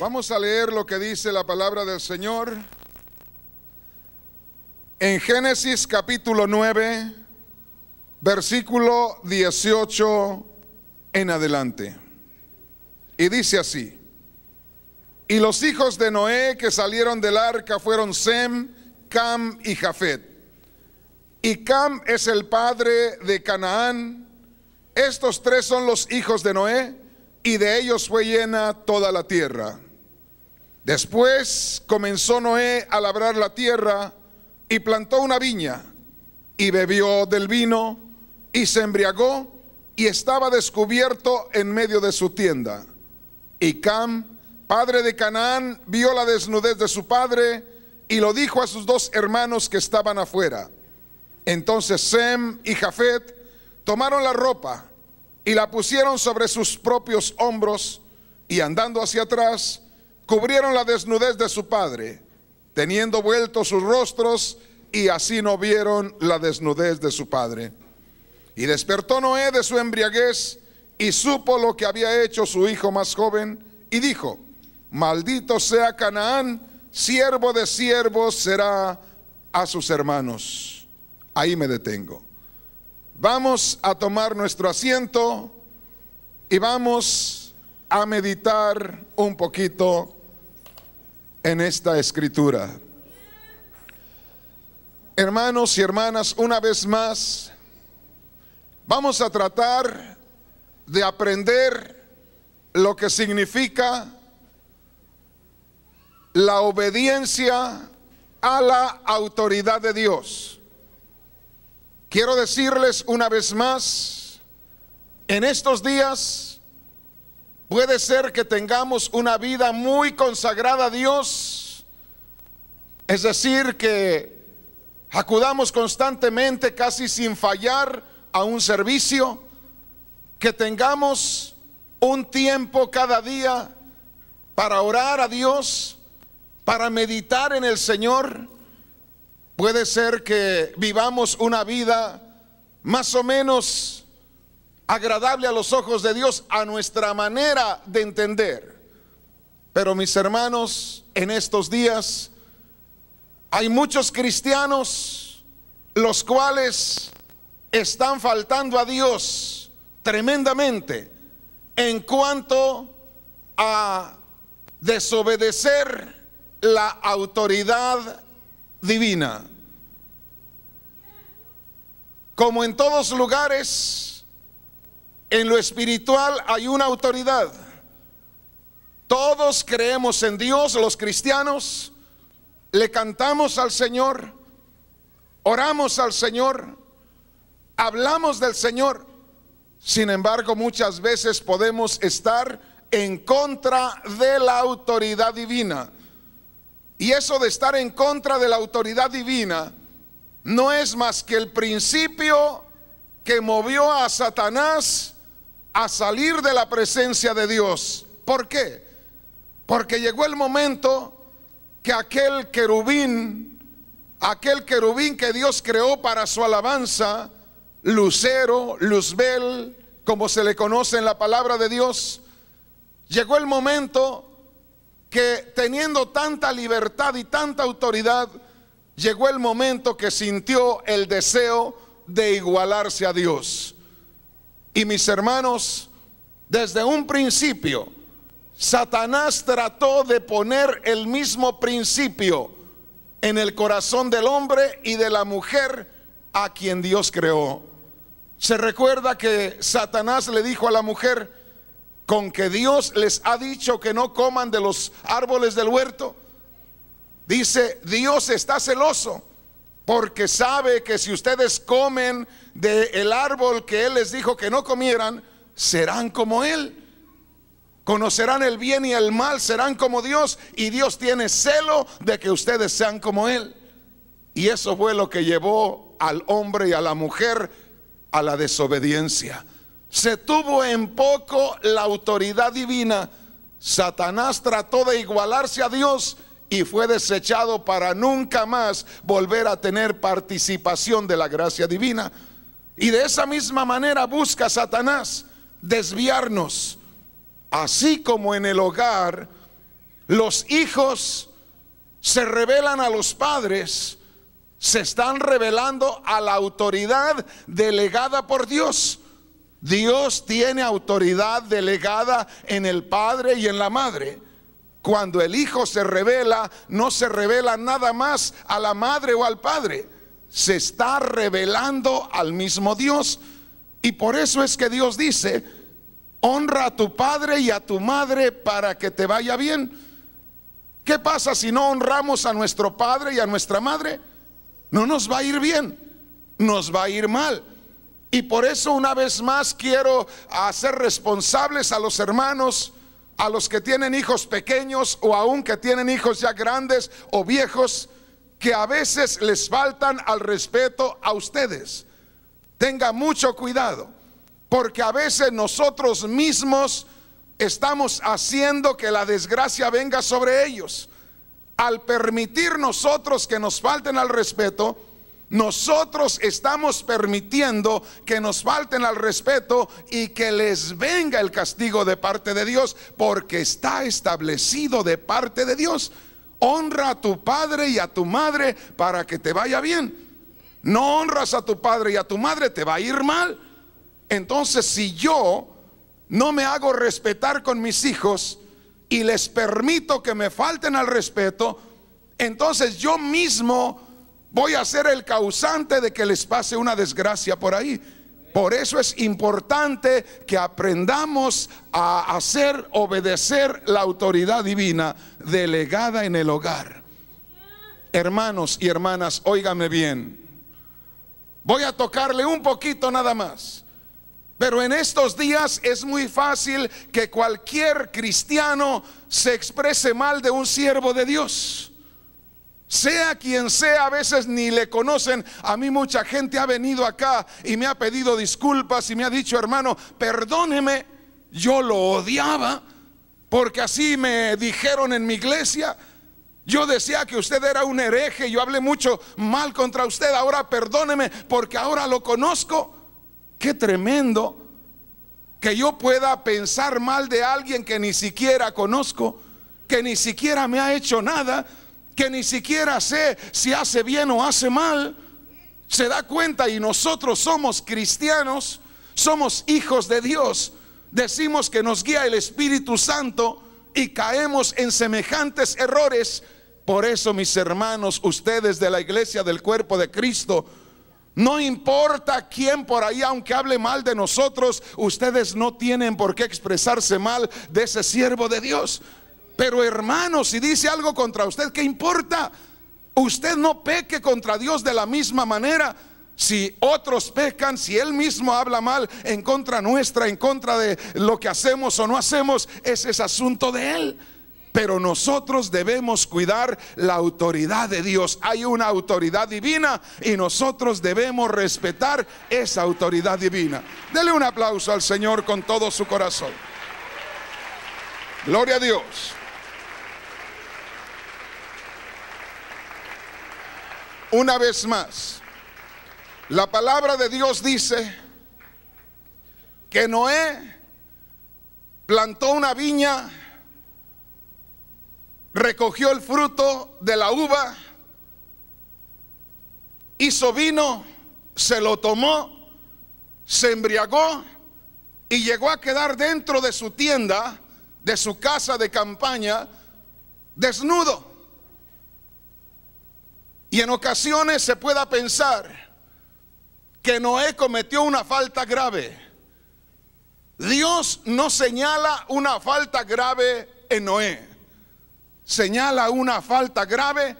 Vamos a leer lo que dice la palabra del Señor. En Génesis capítulo 9, versículo 18 en adelante. Y dice así, y los hijos de Noé que salieron del arca fueron Sem, Cam y Jafet. Y Cam es el padre de Canaán. Estos tres son los hijos de Noé y de ellos fue llena toda la tierra. Después comenzó Noé a labrar la tierra y plantó una viña y bebió del vino y se embriagó y estaba descubierto en medio de su tienda. Y Cam, padre de Canaán, vio la desnudez de su padre y lo dijo a sus dos hermanos que estaban afuera. Entonces Sem y Jafet tomaron la ropa y la pusieron sobre sus propios hombros y andando hacia atrás, cubrieron la desnudez de su padre, teniendo vueltos sus rostros y así no vieron la desnudez de su padre. Y despertó Noé de su embriaguez y supo lo que había hecho su hijo más joven y dijo, maldito sea Canaán, siervo de siervos será a sus hermanos. Ahí me detengo. Vamos a tomar nuestro asiento y vamos a meditar un poquito en esta escritura. Hermanos y hermanas, una vez más, vamos a tratar de aprender lo que significa la obediencia a la autoridad de Dios. Quiero decirles una vez más, en estos días puede ser que tengamos una vida muy consagrada a Dios, es decir, que acudamos constantemente, casi sin fallar, a un servicio, que tengamos un tiempo cada día para orar a Dios, para meditar en el Señor, Puede ser que vivamos una vida más o menos agradable a los ojos de Dios a nuestra manera de entender. Pero mis hermanos, en estos días hay muchos cristianos los cuales están faltando a Dios tremendamente en cuanto a desobedecer la autoridad divina. Como en todos lugares, en lo espiritual hay una autoridad. Todos creemos en Dios, los cristianos, le cantamos al Señor, oramos al Señor, hablamos del Señor. Sin embargo, muchas veces podemos estar en contra de la autoridad divina. Y eso de estar en contra de la autoridad divina no es más que el principio que movió a Satanás a salir de la presencia de Dios. ¿Por qué? Porque llegó el momento que aquel querubín, aquel querubín que Dios creó para su alabanza, lucero, luzbel, como se le conoce en la palabra de Dios, llegó el momento que teniendo tanta libertad y tanta autoridad, llegó el momento que sintió el deseo de igualarse a Dios. Y mis hermanos, desde un principio, Satanás trató de poner el mismo principio en el corazón del hombre y de la mujer a quien Dios creó. Se recuerda que Satanás le dijo a la mujer, con que Dios les ha dicho que no coman de los árboles del huerto? Dice, Dios está celoso porque sabe que si ustedes comen del el árbol que Él les dijo que no comieran, serán como Él. Conocerán el bien y el mal, serán como Dios y Dios tiene celo de que ustedes sean como Él. Y eso fue lo que llevó al hombre y a la mujer a la desobediencia se tuvo en poco la autoridad divina. Satanás trató de igualarse a Dios y fue desechado para nunca más volver a tener participación de la gracia divina. Y de esa misma manera busca Satanás desviarnos, así como en el hogar los hijos se revelan a los padres, se están revelando a la autoridad delegada por Dios. Dios tiene autoridad delegada en el Padre y en la Madre. Cuando el Hijo se revela, no se revela nada más a la Madre o al Padre. Se está revelando al mismo Dios. Y por eso es que Dios dice, honra a tu Padre y a tu Madre para que te vaya bien. ¿Qué pasa si no honramos a nuestro Padre y a nuestra Madre? No nos va a ir bien, nos va a ir mal. Y por eso una vez más quiero hacer responsables a los hermanos, a los que tienen hijos pequeños o aún que tienen hijos ya grandes o viejos, que a veces les faltan al respeto a ustedes. Tenga mucho cuidado, porque a veces nosotros mismos estamos haciendo que la desgracia venga sobre ellos. Al permitir nosotros que nos falten al respeto, nosotros estamos permitiendo que nos falten al respeto y que les venga el castigo de parte de Dios, porque está establecido de parte de Dios. Honra a tu padre y a tu madre para que te vaya bien. No honras a tu padre y a tu madre, te va a ir mal. Entonces, si yo no me hago respetar con mis hijos y les permito que me falten al respeto, entonces yo mismo voy a ser el causante de que les pase una desgracia por ahí. Por eso es importante que aprendamos a hacer obedecer la autoridad divina delegada en el hogar. Hermanos y hermanas, óigame bien. Voy a tocarle un poquito nada más. Pero en estos días es muy fácil que cualquier cristiano se exprese mal de un siervo de Dios. Sea quien sea, a veces ni le conocen. A mí mucha gente ha venido acá y me ha pedido disculpas y me ha dicho, hermano, perdóneme, yo lo odiaba porque así me dijeron en mi iglesia. Yo decía que usted era un hereje, yo hablé mucho mal contra usted, ahora perdóneme porque ahora lo conozco. Qué tremendo que yo pueda pensar mal de alguien que ni siquiera conozco, que ni siquiera me ha hecho nada que ni siquiera sé si hace bien o hace mal, se da cuenta y nosotros somos cristianos, somos hijos de Dios, decimos que nos guía el Espíritu Santo y caemos en semejantes errores. Por eso, mis hermanos, ustedes de la iglesia del cuerpo de Cristo, no importa quién por ahí, aunque hable mal de nosotros, ustedes no tienen por qué expresarse mal de ese siervo de Dios. Pero hermano, si dice algo contra usted, ¿qué importa? Usted no peque contra Dios de la misma manera. Si otros pecan, si Él mismo habla mal en contra nuestra, en contra de lo que hacemos o no hacemos, ese es asunto de Él. Pero nosotros debemos cuidar la autoridad de Dios. Hay una autoridad divina y nosotros debemos respetar esa autoridad divina. Dele un aplauso al Señor con todo su corazón. Gloria a Dios. una vez más. La palabra de Dios dice que Noé plantó una viña, recogió el fruto de la uva, hizo vino, se lo tomó, se embriagó y llegó a quedar dentro de su tienda, de su casa de campaña, desnudo. Y en ocasiones se pueda pensar que Noé cometió una falta grave. Dios no señala una falta grave en Noé, señala una falta grave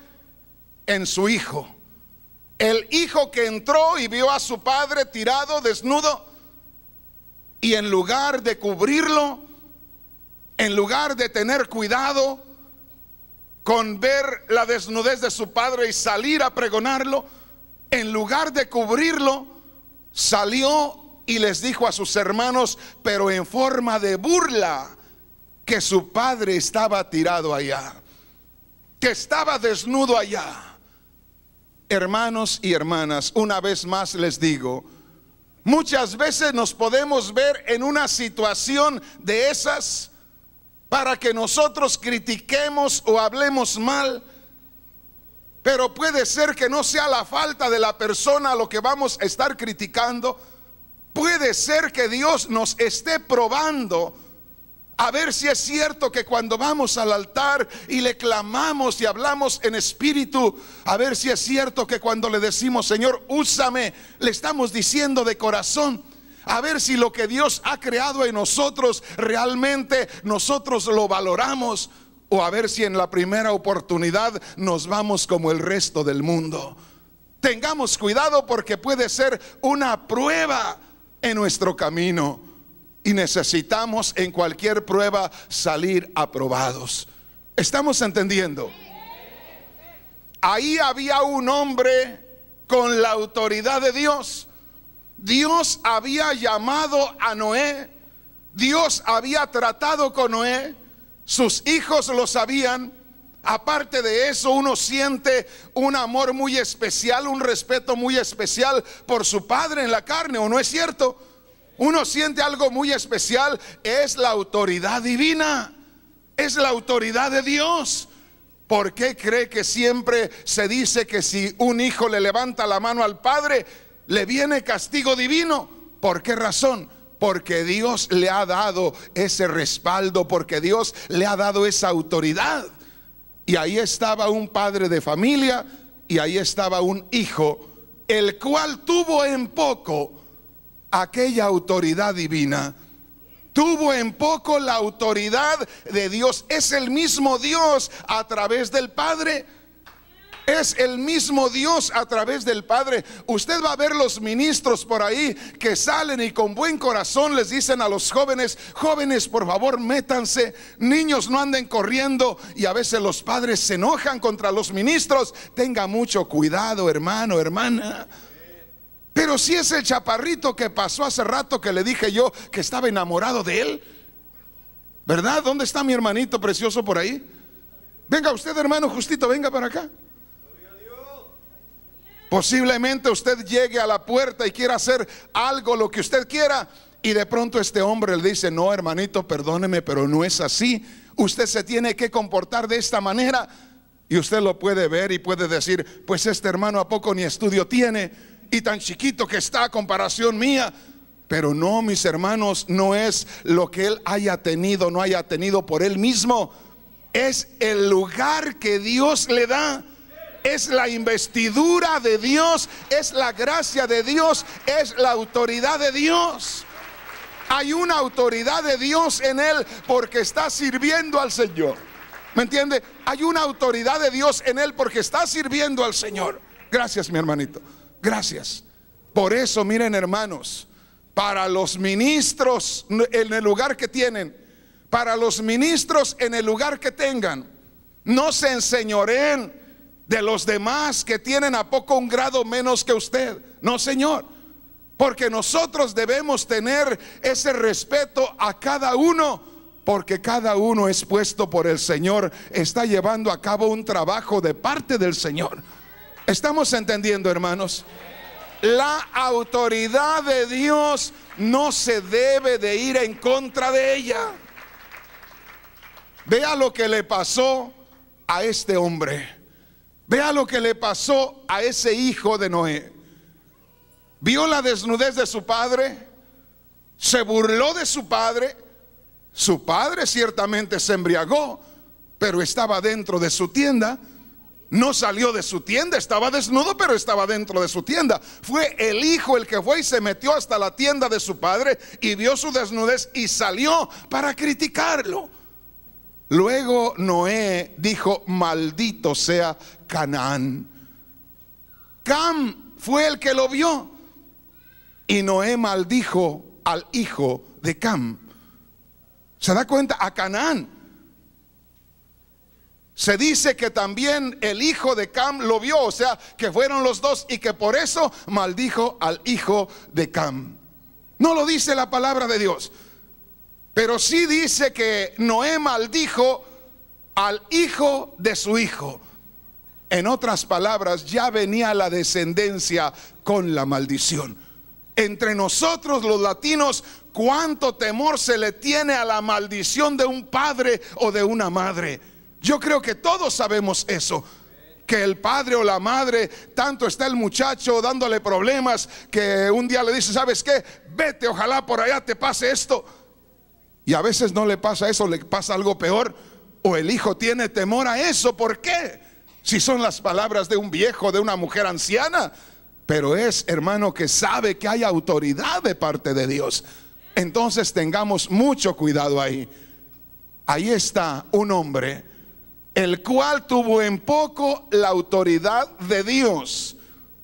en su hijo. El hijo que entró y vio a su padre tirado, desnudo, y en lugar de cubrirlo, en lugar de tener cuidado, con ver la desnudez de su padre y salir a pregonarlo, en lugar de cubrirlo, salió y les dijo a sus hermanos, pero en forma de burla, que su padre estaba tirado allá, que estaba desnudo allá. Hermanos y hermanas, una vez más les digo, muchas veces nos podemos ver en una situación de esas para que nosotros critiquemos o hablemos mal. Pero puede ser que no sea la falta de la persona a lo que vamos a estar criticando. Puede ser que Dios nos esté probando a ver si es cierto que cuando vamos al altar y le clamamos y hablamos en espíritu, a ver si es cierto que cuando le decimos, Señor, úsame, le estamos diciendo de corazón, a ver si lo que Dios ha creado en nosotros realmente nosotros lo valoramos o a ver si en la primera oportunidad nos vamos como el resto del mundo. Tengamos cuidado porque puede ser una prueba en nuestro camino y necesitamos en cualquier prueba salir aprobados. ¿Estamos entendiendo? Ahí había un hombre con la autoridad de Dios Dios había llamado a Noé, Dios había tratado con Noé, sus hijos lo sabían. Aparte de eso, uno siente un amor muy especial, un respeto muy especial por su padre en la carne, ¿o no es cierto? Uno siente algo muy especial, es la autoridad divina, es la autoridad de Dios. ¿Por qué cree que siempre se dice que si un hijo le levanta la mano al padre, le viene castigo divino. ¿Por qué razón? Porque Dios le ha dado ese respaldo, porque Dios le ha dado esa autoridad. Y ahí estaba un padre de familia y ahí estaba un hijo, el cual tuvo en poco aquella autoridad divina tuvo en poco la autoridad de Dios. Es el mismo Dios a través del Padre es el mismo Dios a través del Padre. Usted va a ver los ministros por ahí que salen y con buen corazón les dicen a los jóvenes, jóvenes, por favor, métanse, niños no anden corriendo y a veces los padres se enojan contra los ministros. Tenga mucho cuidado, hermano, hermana. Pero si es el chaparrito que pasó hace rato que le dije yo que estaba enamorado de él, ¿verdad? ¿Dónde está mi hermanito precioso por ahí? Venga usted, hermano Justito, venga para acá. Posiblemente usted llegue a la puerta y quiera hacer algo, lo que usted quiera, y de pronto este hombre le dice, no hermanito, perdóneme, pero no es así. Usted se tiene que comportar de esta manera. Y usted lo puede ver y puede decir, pues este hermano a poco ni estudio tiene y tan chiquito que está a comparación mía. Pero no, mis hermanos, no es lo que él haya tenido, no haya tenido por él mismo. Es el lugar que Dios le da es la investidura de Dios, es la gracia de Dios, es la autoridad de Dios. Hay una autoridad de Dios en él porque está sirviendo al Señor. ¿Me entiende? Hay una autoridad de Dios en él porque está sirviendo al Señor. Gracias, mi hermanito. Gracias. Por eso, miren, hermanos, para los ministros en el lugar que tienen, para los ministros en el lugar que tengan, no se enseñoreen de los demás que tienen a poco un grado menos que usted. No, Señor. Porque nosotros debemos tener ese respeto a cada uno, porque cada uno es puesto por el Señor, está llevando a cabo un trabajo de parte del Señor. ¿Estamos entendiendo, hermanos? La autoridad de Dios no se debe de ir en contra de ella. Vea lo que le pasó a este hombre. Vea lo que le pasó a ese hijo de Noé. Vio la desnudez de su padre, se burló de su padre, su padre ciertamente se embriagó, pero estaba dentro de su tienda. No salió de su tienda, estaba desnudo, pero estaba dentro de su tienda. Fue el hijo el que fue y se metió hasta la tienda de su padre y vio su desnudez y salió para criticarlo. Luego Noé dijo, maldito sea Canaán. Cam fue el que lo vio. Y Noé maldijo al hijo de Cam. ¿Se da cuenta? A Canaán. Se dice que también el hijo de Cam lo vio, o sea, que fueron los dos y que por eso maldijo al hijo de Cam. No lo dice la palabra de Dios. Pero sí dice que Noé maldijo al hijo de su hijo. En otras palabras, ya venía la descendencia con la maldición. Entre nosotros los latinos, cuánto temor se le tiene a la maldición de un padre o de una madre. Yo creo que todos sabemos eso que el padre o la madre, tanto está el muchacho dándole problemas, que un día le dice, ¿sabes qué? Vete, ojalá por allá te pase esto. Y a veces no le pasa eso, le pasa algo peor. O el hijo tiene temor a eso. ¿Por qué? Si son las palabras de un viejo, de una mujer anciana. Pero es, hermano, que sabe que hay autoridad de parte de Dios. Entonces tengamos mucho cuidado ahí. Ahí está un hombre, el cual tuvo en poco la autoridad de Dios.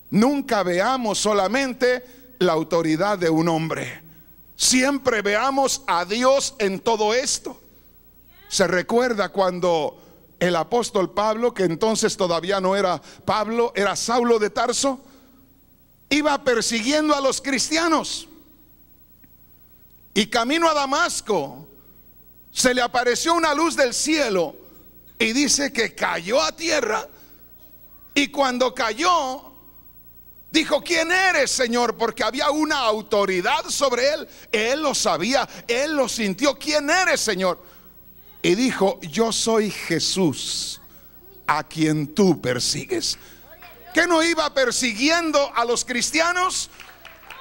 Nunca veamos solamente la autoridad de un hombre. Siempre veamos a Dios en todo esto. Se recuerda cuando el apóstol Pablo, que entonces todavía no era Pablo, era Saulo de Tarso, iba persiguiendo a los cristianos. Y camino a Damasco, se le apareció una luz del cielo y dice que cayó a tierra. Y cuando cayó, Dijo, ¿quién eres, Señor? Porque había una autoridad sobre él. Él lo sabía, él lo sintió. ¿Quién eres, Señor? Y dijo, yo soy Jesús, a quien tú persigues. ¿Que no iba persiguiendo a los cristianos?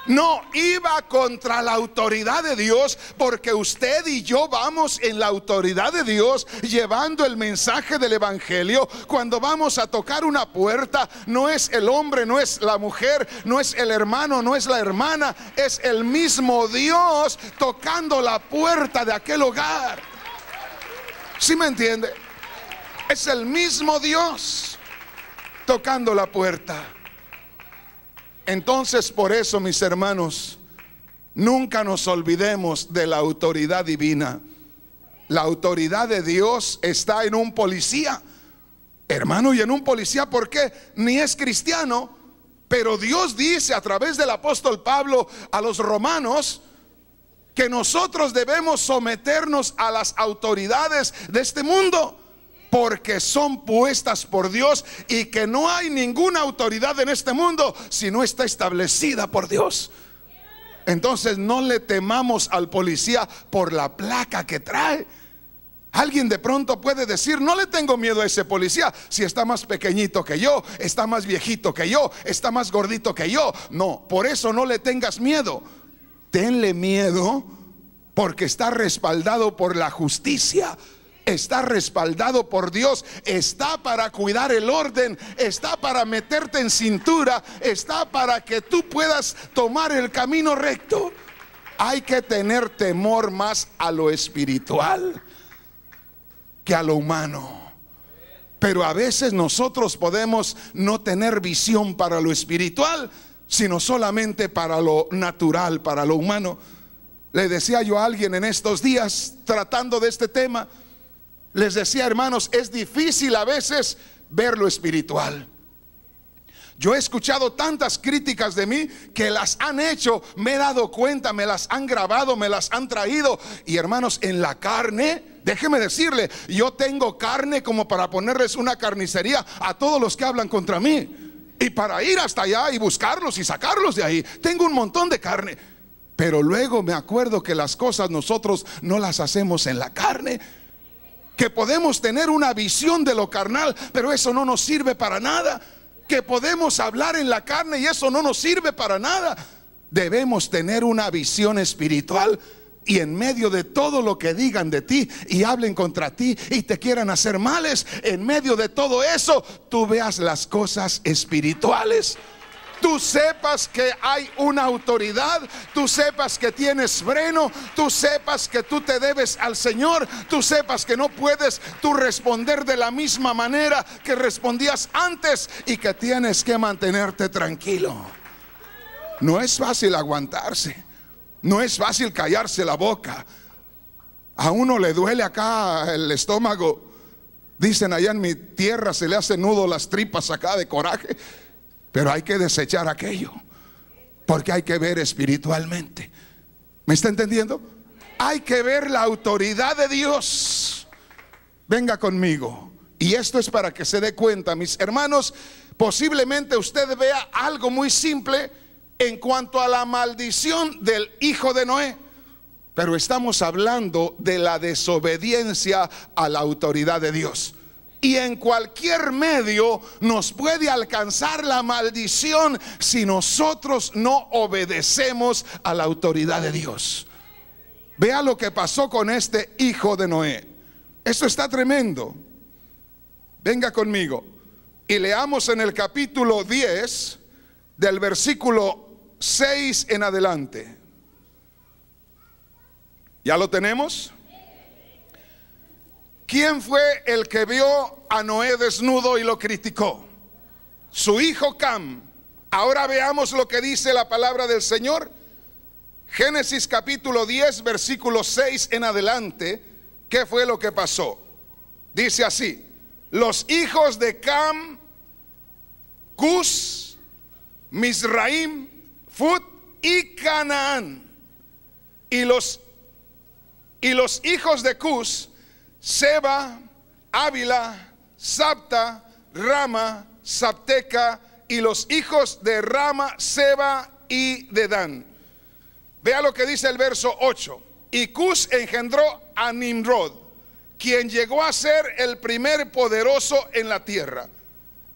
No, iba contra la autoridad de Dios porque usted y yo vamos en la autoridad de Dios llevando el mensaje del Evangelio. Cuando vamos a tocar una puerta, no es el hombre, no es la mujer, no es el hermano, no es la hermana, es el mismo Dios tocando la puerta de aquel hogar. ¿Sí me entiende? Es el mismo Dios tocando la puerta. Entonces, por eso, mis hermanos, nunca nos olvidemos de la autoridad divina. La autoridad de Dios está en un policía. Hermano, y en un policía, ¿por qué? Ni es cristiano, pero Dios dice a través del apóstol Pablo a los romanos que nosotros debemos someternos a las autoridades de este mundo porque son puestas por Dios y que no hay ninguna autoridad en este mundo si no está establecida por Dios. Entonces no le temamos al policía por la placa que trae. Alguien de pronto puede decir, no le tengo miedo a ese policía si está más pequeñito que yo, está más viejito que yo, está más gordito que yo. No, por eso no le tengas miedo. Tenle miedo porque está respaldado por la justicia está respaldado por Dios, está para cuidar el orden, está para meterte en cintura, está para que tú puedas tomar el camino recto. Hay que tener temor más a lo espiritual que a lo humano. Pero a veces nosotros podemos no tener visión para lo espiritual, sino solamente para lo natural, para lo humano. Le decía yo a alguien en estos días, tratando de este tema, les decía, hermanos, es difícil a veces ver lo espiritual. Yo he escuchado tantas críticas de mí que las han hecho, me he dado cuenta, me las han grabado, me las han traído. Y hermanos, en la carne, déjeme decirle, yo tengo carne como para ponerles una carnicería a todos los que hablan contra mí. Y para ir hasta allá y buscarlos y sacarlos de ahí, tengo un montón de carne. Pero luego me acuerdo que las cosas nosotros no las hacemos en la carne, que podemos tener una visión de lo carnal, pero eso no nos sirve para nada, que podemos hablar en la carne y eso no nos sirve para nada. Debemos tener una visión espiritual y en medio de todo lo que digan de ti y hablen contra ti y te quieran hacer males, en medio de todo eso, tú veas las cosas espirituales tú sepas que hay una autoridad, tú sepas que tienes freno, tú sepas que tú te debes al Señor, tú sepas que no puedes tú responder de la misma manera que respondías antes y que tienes que mantenerte tranquilo. No es fácil aguantarse, no es fácil callarse la boca. A uno le duele acá el estómago. Dicen allá en mi tierra se le hace nudo las tripas acá de coraje. Pero hay que desechar aquello. Porque hay que ver espiritualmente. ¿Me está entendiendo? Hay que ver la autoridad de Dios. Venga conmigo. Y esto es para que se dé cuenta, mis hermanos. Posiblemente usted vea algo muy simple en cuanto a la maldición del hijo de Noé. Pero estamos hablando de la desobediencia a la autoridad de Dios y en cualquier medio nos puede alcanzar la maldición si nosotros no obedecemos a la autoridad de Dios. Vea lo que pasó con este hijo de Noé. eso está tremendo. Venga conmigo y leamos en el capítulo 10 del versículo 6 en adelante. ¿Ya lo tenemos? ¿Quién fue el que vio a Noé desnudo y lo criticó? Su hijo Cam. Ahora veamos lo que dice la palabra del Señor. Génesis capítulo 10, versículo 6 en adelante. ¿Qué fue lo que pasó? Dice así. Los hijos de Cam, Cus, Misraim, Fut y Canaán. Y los, y los hijos de Cus Seba, Ávila, Sapta, Rama, Zapteca y los hijos de Rama, Seba y de Dan. Vea lo que dice el verso 8. Y Cus engendró a Nimrod, quien llegó a ser el primer poderoso en la tierra.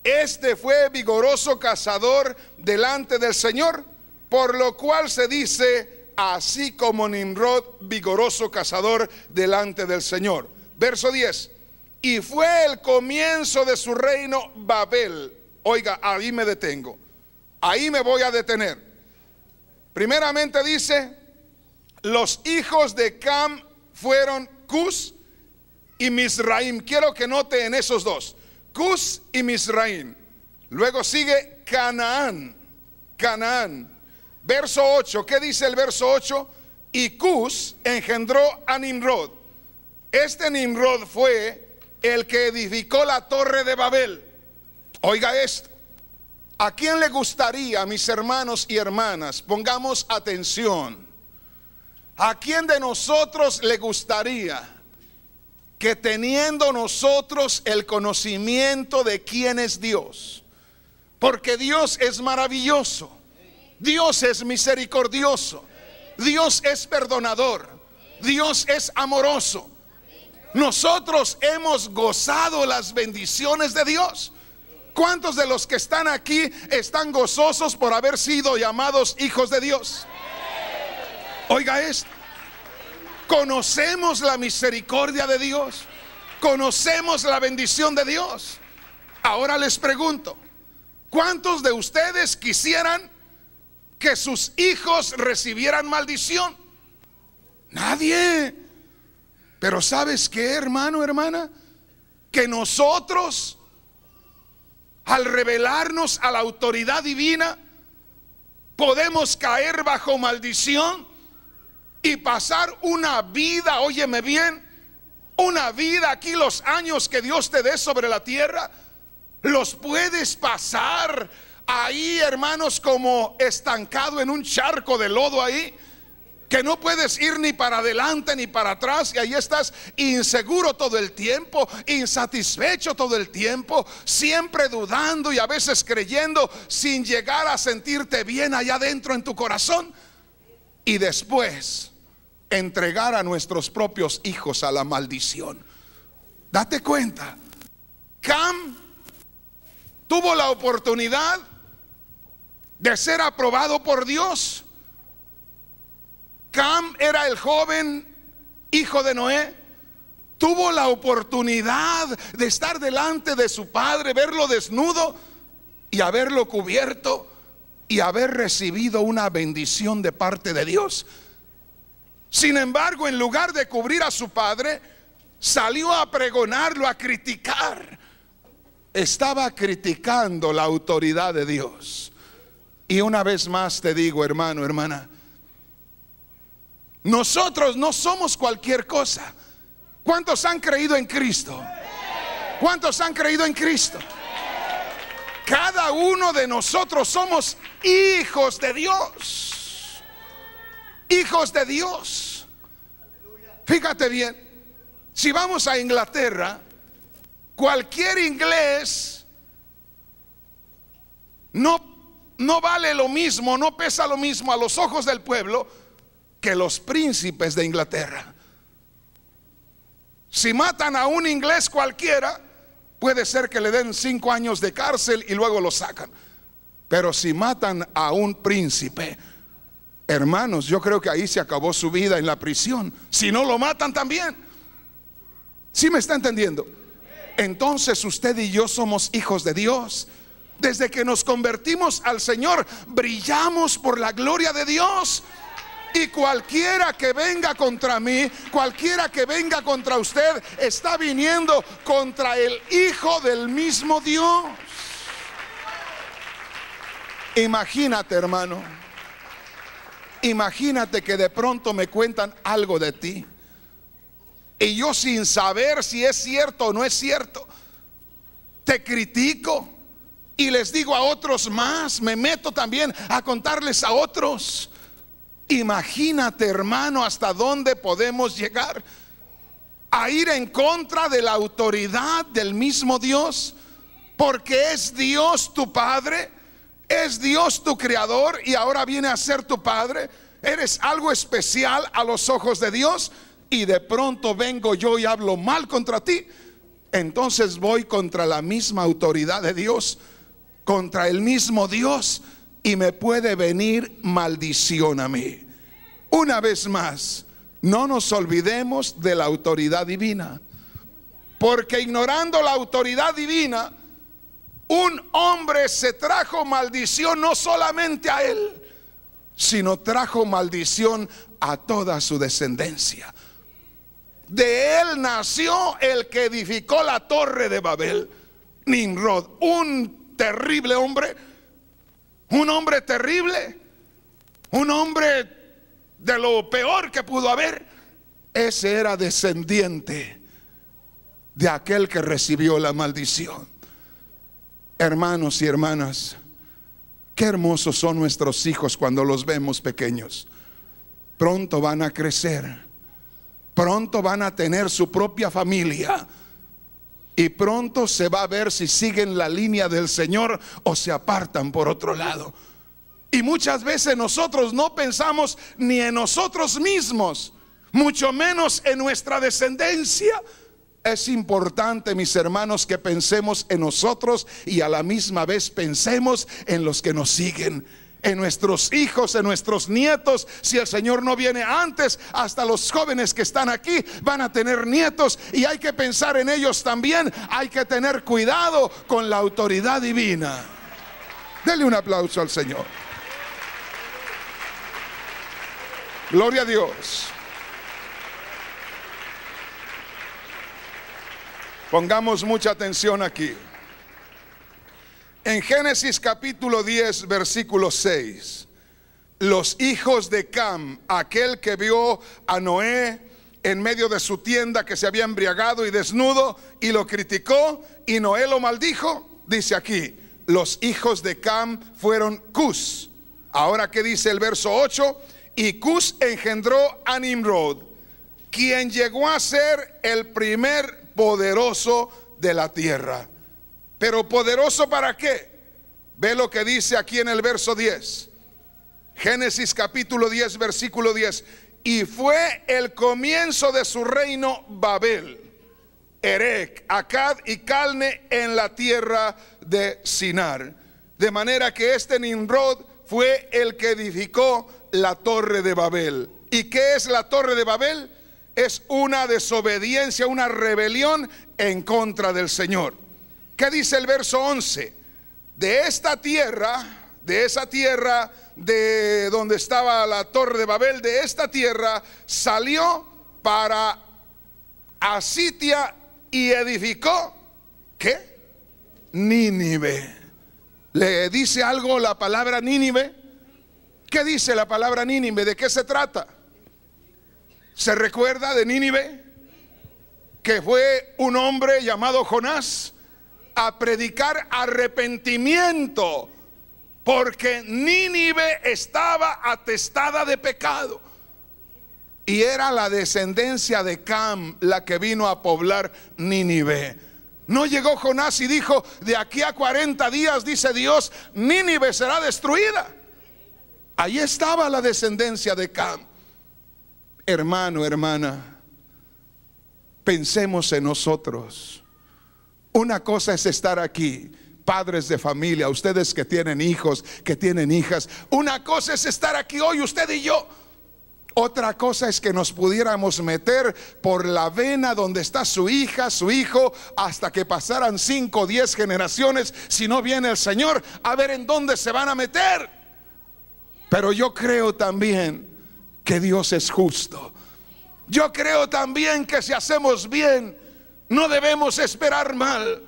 Este fue vigoroso cazador delante del Señor, por lo cual se dice, así como Nimrod, vigoroso cazador delante del Señor. Verso 10. Y fue el comienzo de su reino Babel. Oiga, ahí me detengo. Ahí me voy a detener. Primeramente dice, los hijos de Cam fueron Cus y Misraim. Quiero que note en esos dos, Cus y Misraim. Luego sigue Canaán, Canaán. Verso 8, ¿qué dice el verso 8? Y Cus engendró a Nimrod. Este Nimrod fue el que edificó la torre de Babel. Oiga esto. ¿A quién le gustaría, mis hermanos y hermanas, pongamos atención? ¿A quién de nosotros le gustaría que teniendo nosotros el conocimiento de quién es Dios? Porque Dios es maravilloso, Dios es misericordioso, Dios es perdonador, Dios es amoroso. Nosotros hemos gozado las bendiciones de Dios. ¿Cuántos de los que están aquí están gozosos por haber sido llamados hijos de Dios? Oiga esto. Conocemos la misericordia de Dios. Conocemos la bendición de Dios. Ahora les pregunto, ¿cuántos de ustedes quisieran que sus hijos recibieran maldición? Nadie. Pero ¿sabes qué, hermano, hermana? Que nosotros, al revelarnos a la autoridad divina, podemos caer bajo maldición y pasar una vida, óyeme bien, una vida aquí los años que Dios te dé sobre la tierra, los puedes pasar ahí, hermanos, como estancado en un charco de lodo ahí que no puedes ir ni para adelante ni para atrás y ahí estás inseguro todo el tiempo, insatisfecho todo el tiempo, siempre dudando y a veces creyendo sin llegar a sentirte bien allá adentro en tu corazón y después entregar a nuestros propios hijos a la maldición. Date cuenta, Cam tuvo la oportunidad de ser aprobado por Dios Cam era el joven hijo de Noé. Tuvo la oportunidad de estar delante de su padre, verlo desnudo y haberlo cubierto y haber recibido una bendición de parte de Dios. Sin embargo, en lugar de cubrir a su padre, salió a pregonarlo, a criticar. Estaba criticando la autoridad de Dios. Y una vez más te digo, hermano, hermana, nosotros no somos cualquier cosa. ¿Cuántos han creído en Cristo? ¿Cuántos han creído en Cristo? Cada uno de nosotros somos hijos de Dios. Hijos de Dios. Fíjate bien, si vamos a Inglaterra, cualquier inglés no, no vale lo mismo, no pesa lo mismo a los ojos del pueblo que los príncipes de Inglaterra. Si matan a un inglés cualquiera, puede ser que le den cinco años de cárcel y luego lo sacan. Pero si matan a un príncipe, hermanos, yo creo que ahí se acabó su vida en la prisión. Si no lo matan también. si me está entendiendo? Entonces usted y yo somos hijos de Dios. Desde que nos convertimos al Señor, brillamos por la gloria de Dios. Y cualquiera que venga contra mí, cualquiera que venga contra usted, está viniendo contra el Hijo del mismo Dios. Imagínate, hermano. Imagínate que de pronto me cuentan algo de ti. Y yo sin saber si es cierto o no es cierto, te critico y les digo a otros más, me meto también a contarles a otros. Imagínate, hermano, hasta dónde podemos llegar a ir en contra de la autoridad del mismo Dios, porque es Dios tu Padre, es Dios tu Creador y ahora viene a ser tu Padre. Eres algo especial a los ojos de Dios y de pronto vengo yo y hablo mal contra ti. Entonces voy contra la misma autoridad de Dios, contra el mismo Dios y me puede venir maldición a mí. Una vez más, no nos olvidemos de la autoridad divina. Porque ignorando la autoridad divina, un hombre se trajo maldición no solamente a él, sino trajo maldición a toda su descendencia. De él nació el que edificó la torre de Babel, Nimrod, un terrible hombre un hombre terrible, un hombre de lo peor que pudo haber. Ese era descendiente de aquel que recibió la maldición. Hermanos y hermanas, qué hermosos son nuestros hijos cuando los vemos pequeños. Pronto van a crecer, pronto van a tener su propia familia y pronto se va a ver si siguen la línea del Señor o se apartan por otro lado. Y muchas veces nosotros no pensamos ni en nosotros mismos, mucho menos en nuestra descendencia. Es importante, mis hermanos, que pensemos en nosotros y a la misma vez pensemos en los que nos siguen en nuestros hijos, en nuestros nietos. Si el Señor no viene antes, hasta los jóvenes que están aquí van a tener nietos y hay que pensar en ellos también. Hay que tener cuidado con la autoridad divina. Dele un aplauso al Señor. Gloria a Dios. Pongamos mucha atención aquí. En Génesis capítulo 10, versículo 6, los hijos de Cam, aquel que vio a Noé en medio de su tienda que se había embriagado y desnudo y lo criticó y Noé lo maldijo, dice aquí, los hijos de Cam fueron Cus. Ahora que dice el verso 8, y Cus engendró a Nimrod, quien llegó a ser el primer poderoso de la tierra. Pero poderoso para qué? Ve lo que dice aquí en el verso 10. Génesis capítulo 10, versículo 10. Y fue el comienzo de su reino Babel, Erec, Acad y Calne en la tierra de Sinar. De manera que este Nimrod fue el que edificó la torre de Babel. ¿Y qué es la torre de Babel? Es una desobediencia, una rebelión en contra del Señor. ¿Qué dice el verso 11? De esta tierra, de esa tierra de donde estaba la torre de Babel, de esta tierra salió para Asitia y edificó, ¿qué? Nínive. ¿Le dice algo la palabra Nínive? ¿Qué dice la palabra Nínive? ¿De qué se trata? ¿Se recuerda de Nínive? Que fue un hombre llamado Jonás a predicar arrepentimiento, porque Nínive estaba atestada de pecado. Y era la descendencia de Cam la que vino a poblar Nínive. No llegó Jonás y dijo, de aquí a 40 días, dice Dios, Nínive será destruida. Ahí estaba la descendencia de Cam. Hermano, hermana, pensemos en nosotros. Una cosa es estar aquí, padres de familia, ustedes que tienen hijos, que tienen hijas. Una cosa es estar aquí hoy, usted y yo. Otra cosa es que nos pudiéramos meter por la vena donde está su hija, su hijo, hasta que pasaran cinco, o diez generaciones, si no viene el Señor, a ver en dónde se van a meter. Pero yo creo también que Dios es justo. Yo creo también que si hacemos bien, no debemos esperar mal.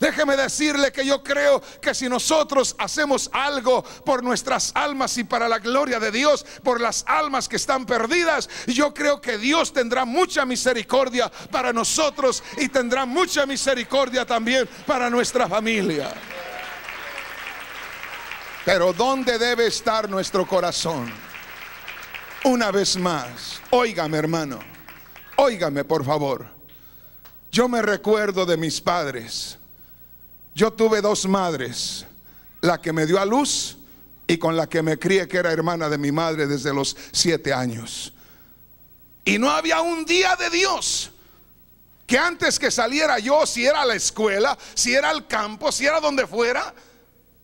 Déjeme decirle que yo creo que si nosotros hacemos algo por nuestras almas y para la gloria de Dios, por las almas que están perdidas, yo creo que Dios tendrá mucha misericordia para nosotros y tendrá mucha misericordia también para nuestra familia. Pero ¿dónde debe estar nuestro corazón? Una vez más, óigame hermano, óigame por favor. Yo me recuerdo de mis padres. Yo tuve dos madres, la que me dio a luz y con la que me crié, que era hermana de mi madre desde los siete años. Y no había un día de Dios que antes que saliera yo, si era a la escuela, si era al campo, si era donde fuera,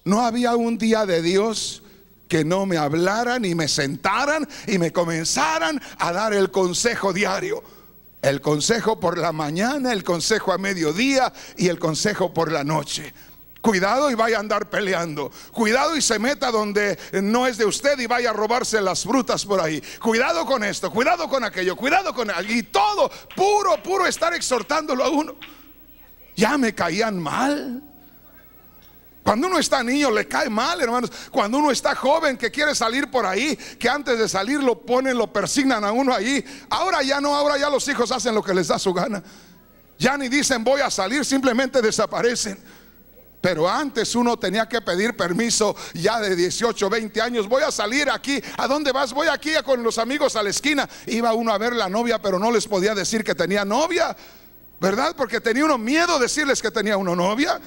no había un día de Dios que no me hablaran y me sentaran y me comenzaran a dar el consejo diario. El consejo por la mañana, el consejo a mediodía y el consejo por la noche. Cuidado y vaya a andar peleando. Cuidado y se meta donde no es de usted y vaya a robarse las frutas por ahí. Cuidado con esto, cuidado con aquello, cuidado con allí, Y todo puro, puro estar exhortándolo a uno. Ya me caían mal. Cuando uno está niño le cae mal, hermanos. Cuando uno está joven que quiere salir por ahí, que antes de salir lo ponen, lo persignan a uno ahí. Ahora ya no, ahora ya los hijos hacen lo que les da su gana. Ya ni dicen voy a salir, simplemente desaparecen. Pero antes uno tenía que pedir permiso ya de 18, 20 años. Voy a salir aquí. ¿A dónde vas? Voy aquí con los amigos a la esquina. Iba uno a ver la novia, pero no les podía decir que tenía novia. ¿Verdad? Porque tenía uno miedo decirles que tenía una novia.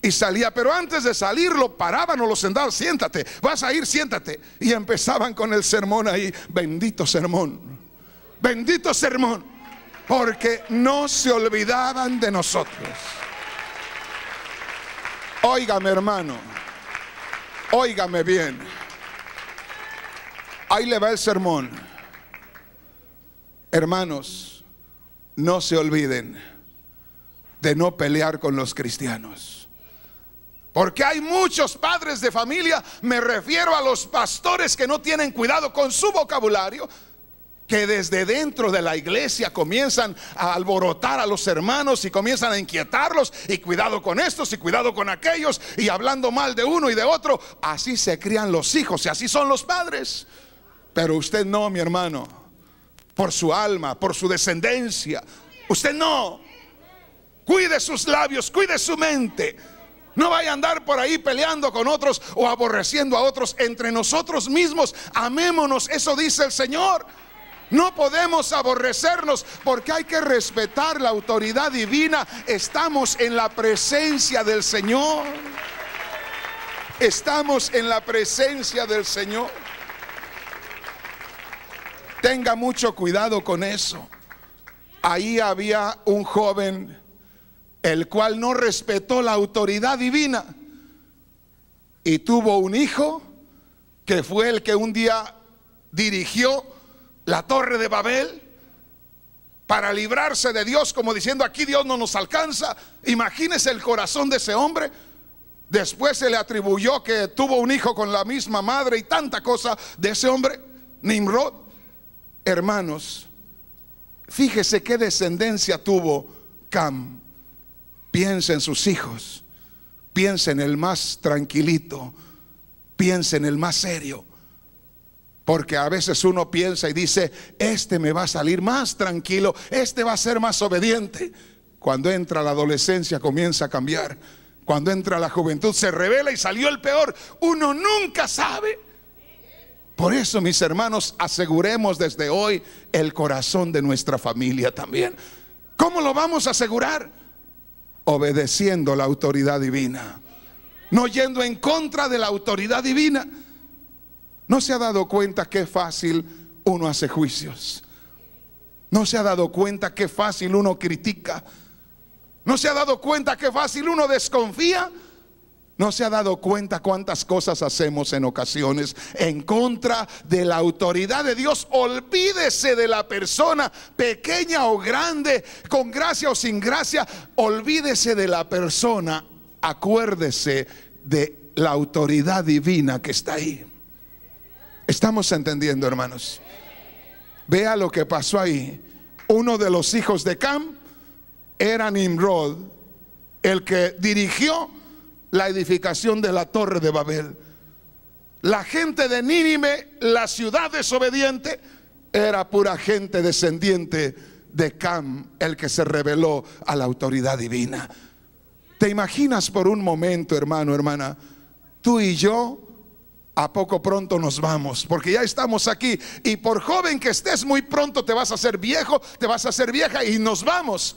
Y salía, pero antes de salir lo paraban o lo sentaban, siéntate, vas a ir, siéntate. Y empezaban con el sermón ahí, bendito sermón, bendito sermón, porque no se olvidaban de nosotros. Óigame hermano, óigame bien. Ahí le va el sermón. Hermanos, no se olviden de no pelear con los cristianos. Porque hay muchos padres de familia, me refiero a los pastores que no tienen cuidado con su vocabulario, que desde dentro de la iglesia comienzan a alborotar a los hermanos y comienzan a inquietarlos y cuidado con estos y cuidado con aquellos y hablando mal de uno y de otro. Así se crían los hijos y así son los padres. Pero usted no, mi hermano, por su alma, por su descendencia. Usted no. Cuide sus labios, cuide su mente no vaya a andar por ahí peleando con otros o aborreciendo a otros. Entre nosotros mismos, amémonos. Eso dice el Señor. No podemos aborrecernos porque hay que respetar la autoridad divina. Estamos en la presencia del Señor. Estamos en la presencia del Señor. Tenga mucho cuidado con eso. Ahí había un joven el cual no respetó la autoridad divina y tuvo un hijo que fue el que un día dirigió la torre de Babel para librarse de Dios, como diciendo, aquí Dios no nos alcanza. Imagínese el corazón de ese hombre. Después se le atribuyó que tuvo un hijo con la misma madre y tanta cosa de ese hombre, Nimrod. Hermanos, fíjese qué descendencia tuvo Cam. Piensa en sus hijos. Piensa en el más tranquilito. Piensa en el más serio. Porque a veces uno piensa y dice, este me va a salir más tranquilo, este va a ser más obediente. Cuando entra la adolescencia comienza a cambiar. Cuando entra la juventud se revela y salió el peor. Uno nunca sabe. Por eso, mis hermanos, aseguremos desde hoy el corazón de nuestra familia también. ¿Cómo lo vamos a asegurar? obedeciendo la autoridad divina, no yendo en contra de la autoridad divina. No se ha dado cuenta que fácil uno hace juicios. No se ha dado cuenta que fácil uno critica. No se ha dado cuenta que fácil uno desconfía ¿No se ha dado cuenta cuántas cosas hacemos en ocasiones en contra de la autoridad de Dios? Olvídese de la persona, pequeña o grande, con gracia o sin gracia. Olvídese de la persona, acuérdese de la autoridad divina que está ahí. ¿Estamos entendiendo, hermanos? Vea lo que pasó ahí. Uno de los hijos de Cam era Nimrod, el que dirigió la edificación de la torre de Babel. La gente de Nínive, la ciudad desobediente, era pura gente descendiente de Cam, el que se reveló a la autoridad divina. ¿Te imaginas por un momento, hermano, hermana, tú y yo a poco pronto nos vamos, porque ya estamos aquí. Y por joven que estés, muy pronto te vas a hacer viejo, te vas a hacer vieja y nos vamos.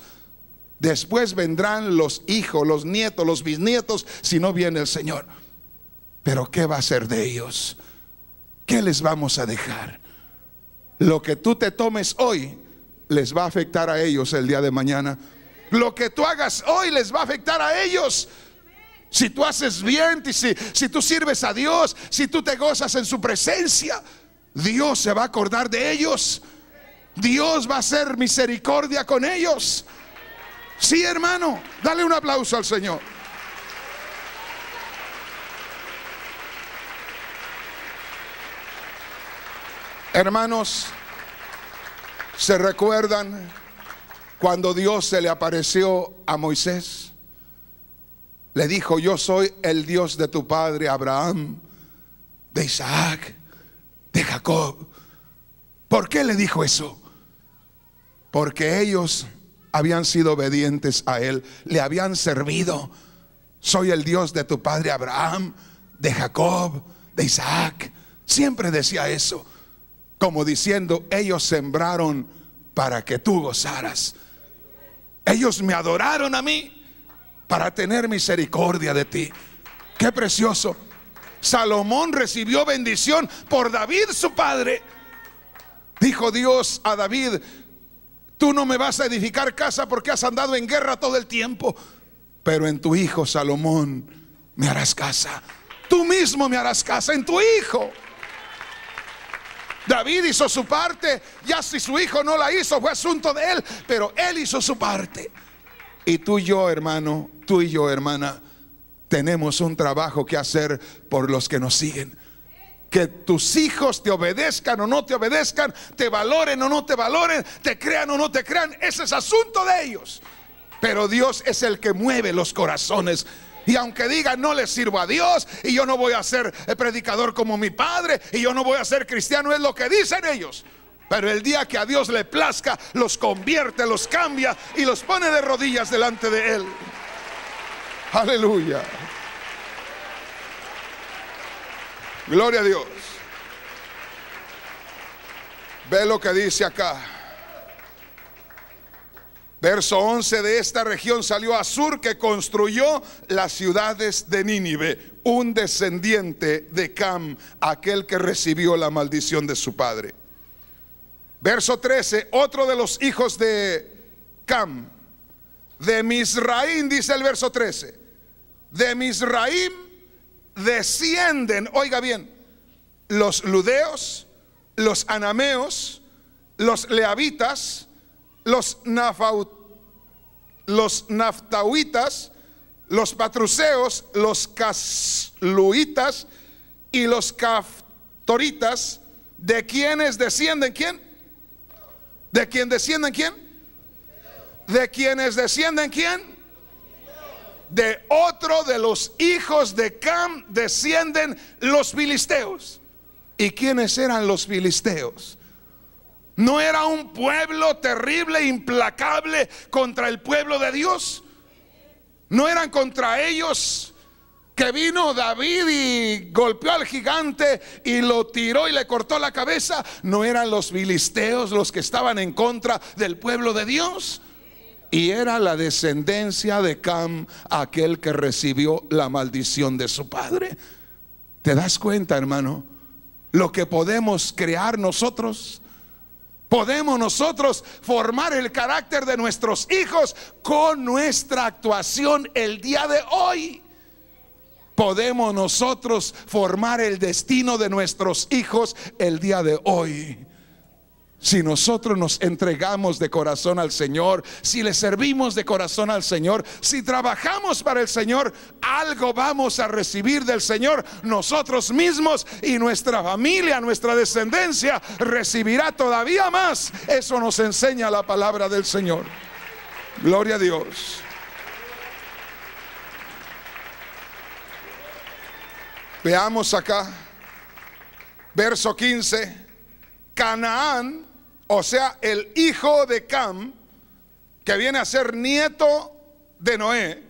Después vendrán los hijos, los nietos, los bisnietos, si no viene el Señor. Pero ¿qué va a ser de ellos? ¿Qué les vamos a dejar? Lo que tú te tomes hoy les va a afectar a ellos el día de mañana. Lo que tú hagas hoy les va a afectar a ellos. Si tú haces bien, si, si tú sirves a Dios, si tú te gozas en su presencia, Dios se va a acordar de ellos. Dios va a hacer misericordia con ellos. Sí, hermano, dale un aplauso al Señor. Hermanos, ¿se recuerdan cuando Dios se le apareció a Moisés? Le dijo, yo soy el Dios de tu padre Abraham, de Isaac, de Jacob. ¿Por qué le dijo eso? Porque ellos habían sido obedientes a Él, le habían servido. Soy el Dios de tu padre Abraham, de Jacob, de Isaac. Siempre decía eso, como diciendo, ellos sembraron para que tú gozaras. Ellos me adoraron a mí para tener misericordia de ti. Qué precioso. Salomón recibió bendición por David, su padre. Dijo Dios a David, Tú no me vas a edificar casa porque has andado en guerra todo el tiempo, pero en tu hijo Salomón me harás casa. Tú mismo me harás casa en tu hijo. David hizo su parte, ya si su hijo no la hizo fue asunto de él, pero él hizo su parte. Y tú y yo, hermano, tú y yo, hermana, tenemos un trabajo que hacer por los que nos siguen que tus hijos te obedezcan o no te obedezcan, te valoren o no te valoren, te crean o no te crean, ese es asunto de ellos. Pero Dios es el que mueve los corazones. Y aunque digan no les sirvo a Dios y yo no voy a ser eh, predicador como mi padre y yo no voy a ser cristiano, es lo que dicen ellos. Pero el día que a Dios le plazca, los convierte, los cambia y los pone de rodillas delante de Él. Aleluya. Gloria a Dios. Ve lo que dice acá. Verso 11 de esta región salió Azur que construyó las ciudades de Nínive, un descendiente de Cam, aquel que recibió la maldición de su padre. Verso 13, otro de los hijos de Cam, de Misraim, dice el verso 13, de Misraim descienden, oiga bien, los ludeos, los anameos, los leavitas, los, nafaut, los naftauitas, los patruseos los casluitas y los caftoritas, de quienes descienden quién? ¿De quién descienden quién? ¿De quiénes descienden quién? de otro de los hijos de Cam descienden los filisteos. ¿Y quiénes eran los filisteos? ¿No era un pueblo terrible, implacable contra el pueblo de Dios? ¿No eran contra ellos que vino David y golpeó al gigante y lo tiró y le cortó la cabeza? ¿No eran los filisteos los que estaban en contra del pueblo de Dios? y era la descendencia de Cam, aquel que recibió la maldición de su padre. ¿Te das cuenta, hermano? Lo que podemos crear nosotros. Podemos nosotros formar el carácter de nuestros hijos con nuestra actuación el día de hoy. Podemos nosotros formar el destino de nuestros hijos el día de hoy. Si nosotros nos entregamos de corazón al Señor, si le servimos de corazón al Señor, si trabajamos para el Señor, algo vamos a recibir del Señor. Nosotros mismos y nuestra familia, nuestra descendencia recibirá todavía más. Eso nos enseña la palabra del Señor. Gloria a Dios. Veamos acá, verso 15. Canaán o sea, el hijo de Cam, que viene a ser nieto de Noé,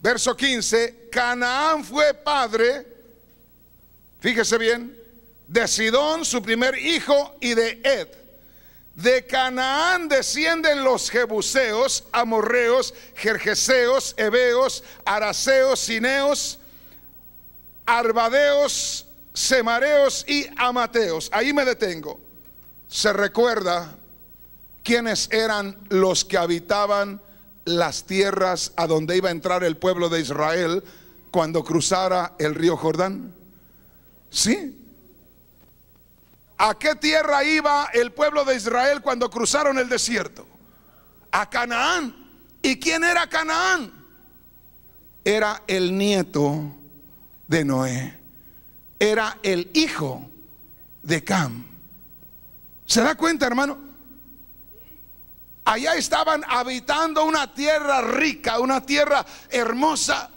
verso 15, Canaán fue padre, fíjese bien, de Sidón, su primer hijo, y de Ed. De Canaán descienden los jebuseos, amorreos, jerjeseos, heveos, araseos, cineos, arbadeos, semareos y amateos. Ahí me detengo se recuerda quiénes eran los que habitaban las tierras a donde iba a entrar el pueblo de Israel cuando cruzara el río Jordán. ¿Sí? ¿A qué tierra iba el pueblo de Israel cuando cruzaron el desierto? A Canaán. ¿Y quién era Canaán? Era el nieto de Noé. Era el hijo de Cam. ¿Se da cuenta, hermano? Allá estaban habitando una tierra rica, una tierra hermosa.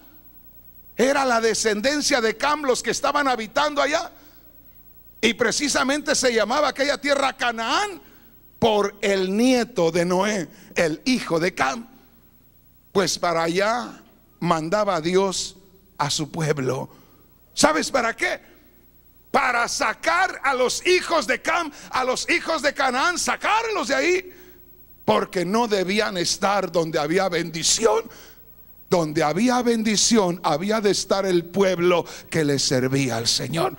Era la descendencia de Cam los que estaban habitando allá. Y precisamente se llamaba aquella tierra Canaán por el nieto de Noé, el hijo de Cam. Pues para allá mandaba Dios a su pueblo. ¿Sabes para qué? para sacar a los hijos de Cam, a los hijos de Canaán, sacarlos de ahí, porque no debían estar donde había bendición. Donde había bendición, había de estar el pueblo que le servía al Señor.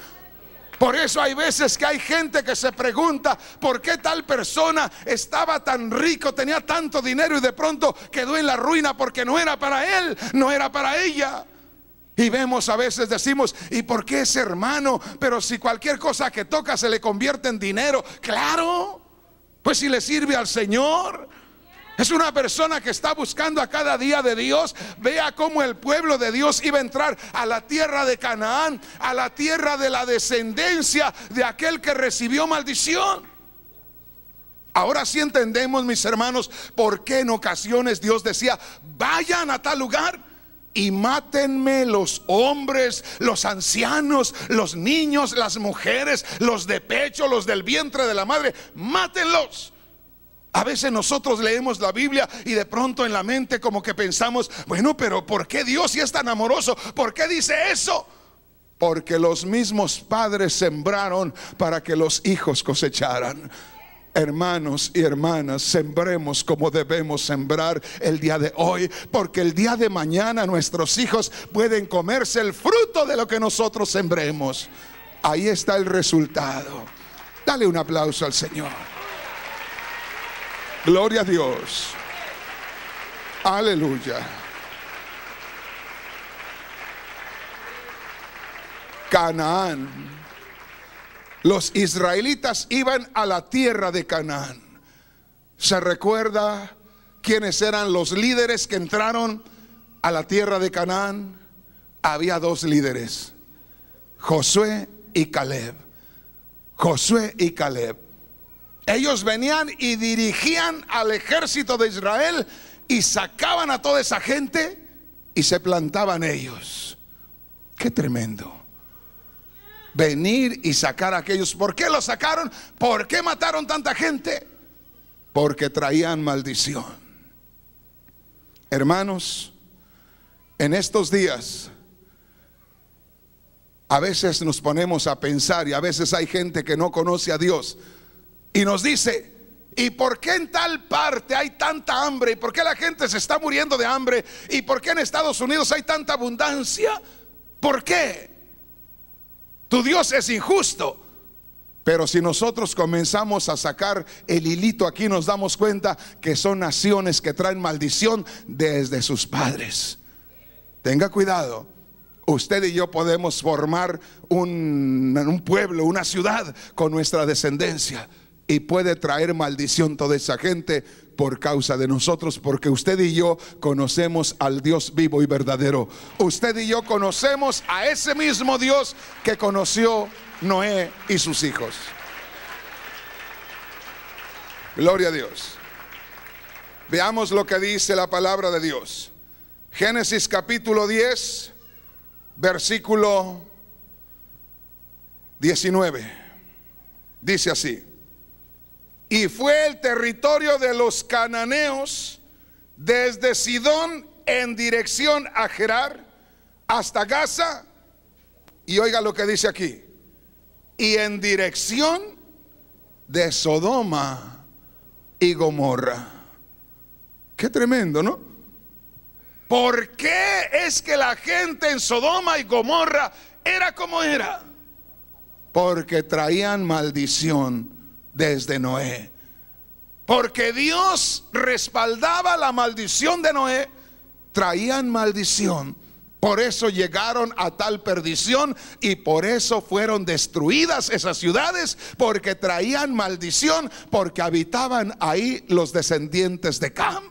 Por eso hay veces que hay gente que se pregunta por qué tal persona estaba tan rico, tenía tanto dinero y de pronto quedó en la ruina porque no era para él, no era para ella. Y vemos a veces, decimos, ¿y por qué es hermano? Pero si cualquier cosa que toca se le convierte en dinero, claro, pues si le sirve al Señor. Es una persona que está buscando a cada día de Dios. Vea cómo el pueblo de Dios iba a entrar a la tierra de Canaán, a la tierra de la descendencia de aquel que recibió maldición. Ahora sí entendemos, mis hermanos, por qué en ocasiones Dios decía, vayan a tal lugar y mátenme los hombres, los ancianos, los niños, las mujeres, los de pecho, los del vientre de la madre, mátenlos. A veces nosotros leemos la Biblia y de pronto en la mente como que pensamos, bueno, pero ¿por qué Dios si es tan amoroso? ¿Por qué dice eso? Porque los mismos padres sembraron para que los hijos cosecharan. Hermanos y hermanas, sembremos como debemos sembrar el día de hoy, porque el día de mañana nuestros hijos pueden comerse el fruto de lo que nosotros sembremos. Ahí está el resultado. Dale un aplauso al Señor. Gloria a Dios. Aleluya. Canaán los israelitas iban a la tierra de Canaán. Se recuerda quiénes eran los líderes que entraron a la tierra de Canaán. Había dos líderes, Josué y Caleb. Josué y Caleb. Ellos venían y dirigían al ejército de Israel y sacaban a toda esa gente y se plantaban ellos. Qué tremendo venir y sacar a aquellos. ¿Por qué los sacaron? ¿Por qué mataron tanta gente? Porque traían maldición. Hermanos, en estos días a veces nos ponemos a pensar y a veces hay gente que no conoce a Dios y nos dice, ¿y por qué en tal parte hay tanta hambre? ¿Y por qué la gente se está muriendo de hambre? ¿Y por qué en Estados Unidos hay tanta abundancia? ¿Por qué? Tu Dios es injusto. Pero si nosotros comenzamos a sacar el hilito aquí, nos damos cuenta que son naciones que traen maldición desde sus padres. Tenga cuidado. Usted y yo podemos formar un, un pueblo, una ciudad con nuestra descendencia y puede traer maldición toda esa gente por causa de nosotros, porque usted y yo conocemos al Dios vivo y verdadero. Usted y yo conocemos a ese mismo Dios que conoció Noé y sus hijos. Gloria a Dios. Veamos lo que dice la palabra de Dios. Génesis capítulo 10, versículo 19. Dice así y fue el territorio de los cananeos desde Sidón en dirección a Gerar hasta Gaza. Y oiga lo que dice aquí. Y en dirección de Sodoma y Gomorra. Qué tremendo, ¿no? ¿Por qué es que la gente en Sodoma y Gomorra era como era? Porque traían maldición desde Noé. Porque Dios respaldaba la maldición de Noé, traían maldición. Por eso llegaron a tal perdición y por eso fueron destruidas esas ciudades, porque traían maldición, porque habitaban ahí los descendientes de Cam.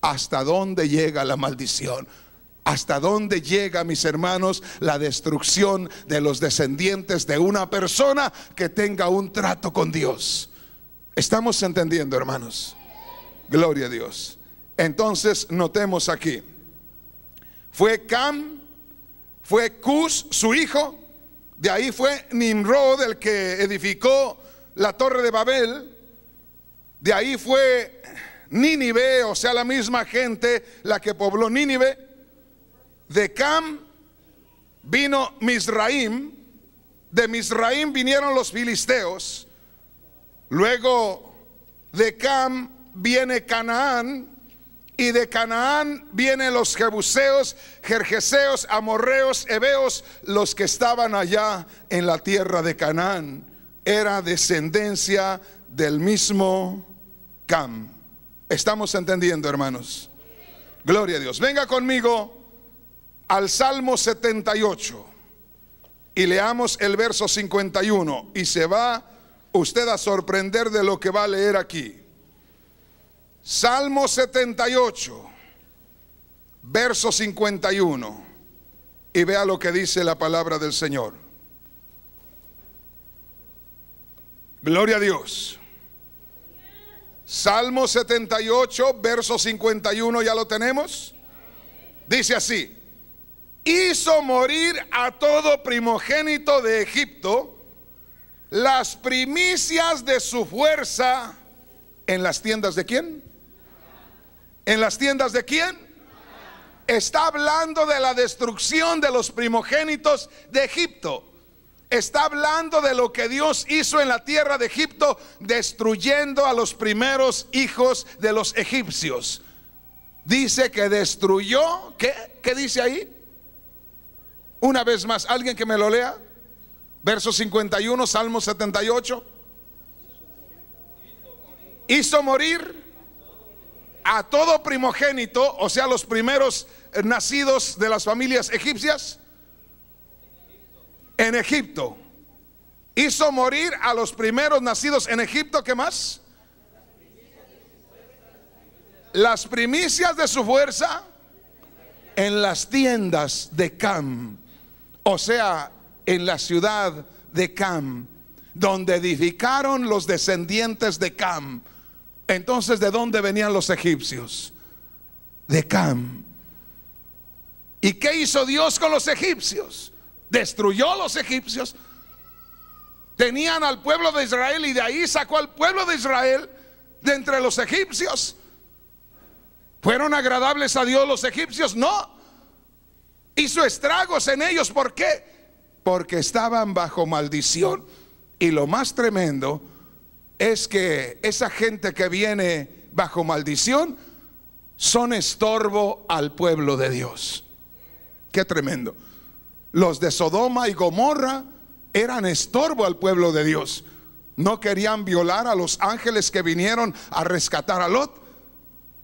¿Hasta dónde llega la maldición? ¿Hasta dónde llega, mis hermanos, la destrucción de los descendientes de una persona que tenga un trato con Dios? ¿Estamos entendiendo, hermanos? Gloria a Dios. Entonces, notemos aquí. Fue Cam, fue Cus, su hijo. De ahí fue Nimrod, el que edificó la torre de Babel. De ahí fue Nínive, o sea, la misma gente la que pobló Nínive de Cam vino Misraim, de Misraim vinieron los filisteos, luego de Cam viene Canaán, y de Canaán vienen los jebuseos, jerjeseos, amorreos, heveos, los que estaban allá en la tierra de Canaán. Era descendencia del mismo Cam. Estamos entendiendo, hermanos. Gloria a Dios. Venga conmigo al Salmo 78 y leamos el verso 51 y se va usted a sorprender de lo que va a leer aquí. Salmo 78, verso 51 y vea lo que dice la palabra del Señor. Gloria a Dios. Salmo 78, verso 51, ¿ya lo tenemos? Dice así, hizo morir a todo primogénito de Egipto, las primicias de su fuerza en las tiendas de quién? ¿En las tiendas de quién? Está hablando de la destrucción de los primogénitos de Egipto. Está hablando de lo que Dios hizo en la tierra de Egipto, destruyendo a los primeros hijos de los egipcios. Dice que destruyó, ¿qué? ¿Qué dice ahí? Una vez más, ¿alguien que me lo lea? Verso 51, Salmo 78. Hizo morir a todo primogénito, o sea, los primeros eh, nacidos de las familias egipcias en Egipto. Hizo morir a los primeros nacidos en Egipto, ¿qué más? Las primicias de su fuerza en las tiendas de Cam o sea, en la ciudad de Cam, donde edificaron los descendientes de Cam. Entonces, ¿de dónde venían los egipcios? De Cam. ¿Y qué hizo Dios con los egipcios? Destruyó a los egipcios. Tenían al pueblo de Israel y de ahí sacó al pueblo de Israel de entre los egipcios. ¿Fueron agradables a Dios los egipcios? No. Hizo estragos en ellos. ¿Por qué? Porque estaban bajo maldición. Y lo más tremendo es que esa gente que viene bajo maldición son estorbo al pueblo de Dios. Qué tremendo. Los de Sodoma y Gomorra eran estorbo al pueblo de Dios. No querían violar a los ángeles que vinieron a rescatar a Lot.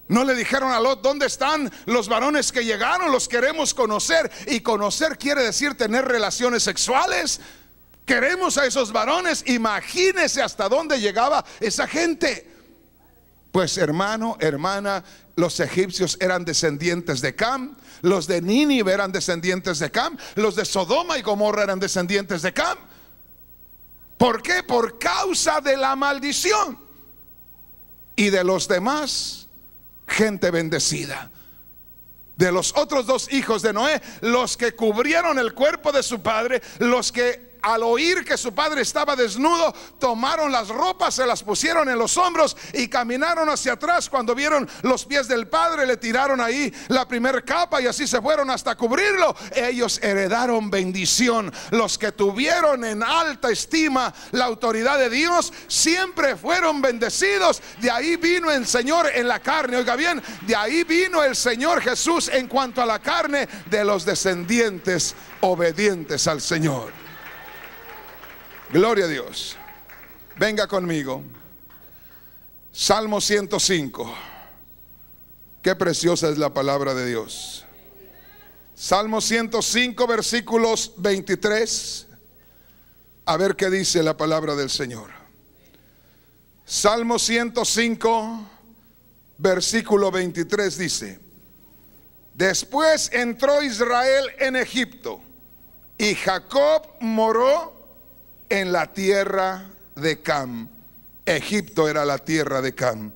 No le dijeron a Lot, ¿dónde están los varones que llegaron? Los queremos conocer. Y conocer quiere decir tener relaciones sexuales. Queremos a esos varones. Imagínese hasta dónde llegaba esa gente. Pues hermano, hermana, los egipcios eran descendientes de Cam, los de Nínive eran descendientes de Cam, los de Sodoma y Gomorra eran descendientes de Cam. ¿Por qué? Por causa de la maldición. Y de los demás gente bendecida. De los otros dos hijos de Noé, los que cubrieron el cuerpo de su padre, los que al oír que su padre estaba desnudo, tomaron las ropas, se las pusieron en los hombros y caminaron hacia atrás. Cuando vieron los pies del padre, le tiraron ahí la primer capa y así se fueron hasta cubrirlo. Ellos heredaron bendición. Los que tuvieron en alta estima la autoridad de Dios siempre fueron bendecidos. De ahí vino el Señor en la carne. Oiga bien, de ahí vino el Señor Jesús en cuanto a la carne de los descendientes obedientes al Señor. Gloria a Dios. Venga conmigo. Salmo 105. Qué preciosa es la palabra de Dios. Salmo 105, versículos 23. A ver qué dice la palabra del Señor. Salmo 105, versículo 23 dice, después entró Israel en Egipto y Jacob moró en la tierra de Cam. Egipto era la tierra de Cam.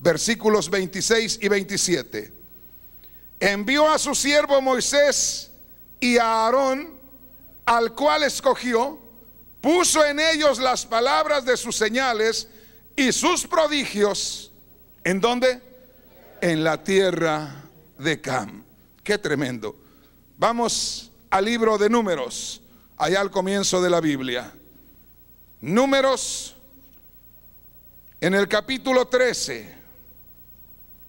Versículos 26 y 27. Envió a su siervo Moisés y a Aarón, al cual escogió, puso en ellos las palabras de sus señales y sus prodigios. ¿En dónde? En la tierra de Cam. Qué tremendo. Vamos al libro de números, allá al comienzo de la Biblia. Números en el capítulo 13.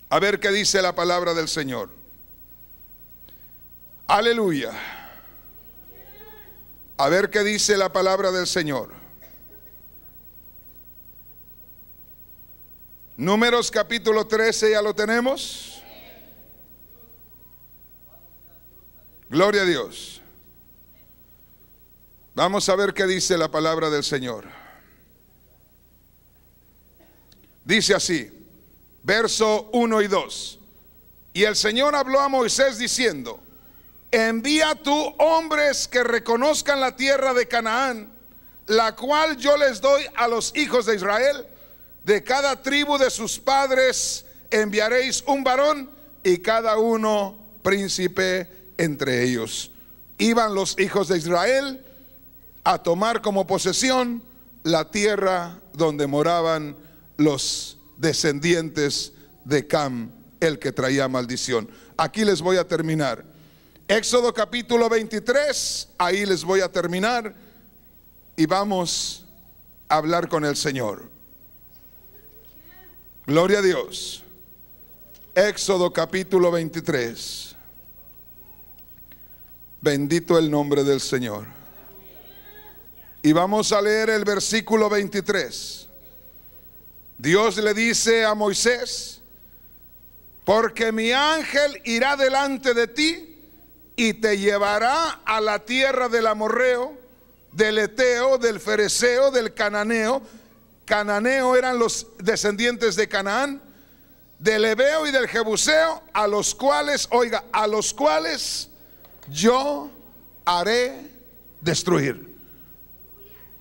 A ver qué dice la palabra del Señor. Aleluya. A ver qué dice la palabra del Señor. Números capítulo 13, ya lo tenemos. Gloria a Dios. Vamos a ver qué dice la palabra del Señor. Dice así, verso 1 y 2. Y el Señor habló a Moisés diciendo, envía tú hombres que reconozcan la tierra de Canaán, la cual yo les doy a los hijos de Israel. De cada tribu de sus padres enviaréis un varón y cada uno príncipe entre ellos. Iban los hijos de Israel a tomar como posesión la tierra donde moraban los descendientes de Cam, el que traía maldición. Aquí les voy a terminar. Éxodo capítulo 23, ahí les voy a terminar y vamos a hablar con el Señor. Gloria a Dios. Éxodo capítulo 23. Bendito el nombre del Señor. Y vamos a leer el versículo 23. Dios le dice a Moisés, porque mi ángel irá delante de ti y te llevará a la tierra del amorreo, del eteo, del fereceo, del cananeo. Cananeo eran los descendientes de Canaán, del Ebeo y del Jebuseo, a los cuales, oiga, a los cuales yo haré destruir.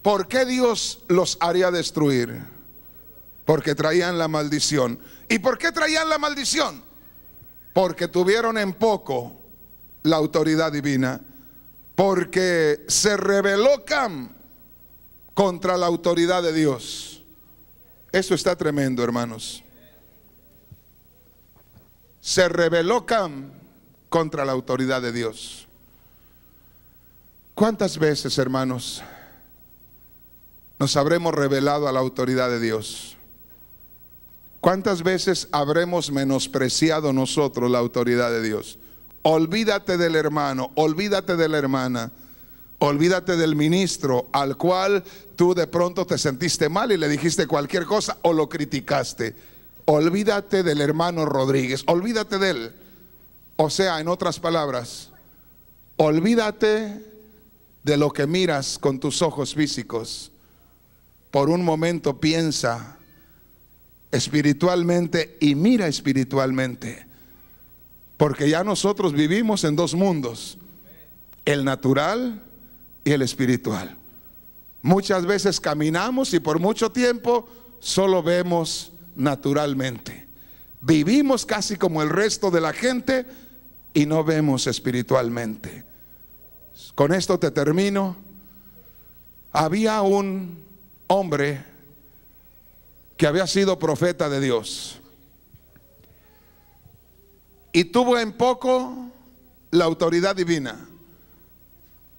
¿Por qué Dios los haría destruir? Porque traían la maldición. ¿Y por qué traían la maldición? Porque tuvieron en poco la autoridad divina. Porque se rebeló Cam contra la autoridad de Dios. Eso está tremendo, hermanos. Se rebeló Cam contra la autoridad de Dios. ¿Cuántas veces, hermanos, nos habremos revelado a la autoridad de Dios? ¿Cuántas veces habremos menospreciado nosotros la autoridad de Dios? Olvídate del hermano, olvídate de la hermana, olvídate del ministro al cual tú de pronto te sentiste mal y le dijiste cualquier cosa o lo criticaste. Olvídate del hermano Rodríguez, olvídate de él. O sea, en otras palabras, olvídate de lo que miras con tus ojos físicos por un momento piensa espiritualmente y mira espiritualmente. Porque ya nosotros vivimos en dos mundos, el natural y el espiritual. Muchas veces caminamos y por mucho tiempo solo vemos naturalmente. Vivimos casi como el resto de la gente y no vemos espiritualmente. Con esto te termino. Había un hombre que había sido profeta de Dios. Y tuvo en poco la autoridad divina.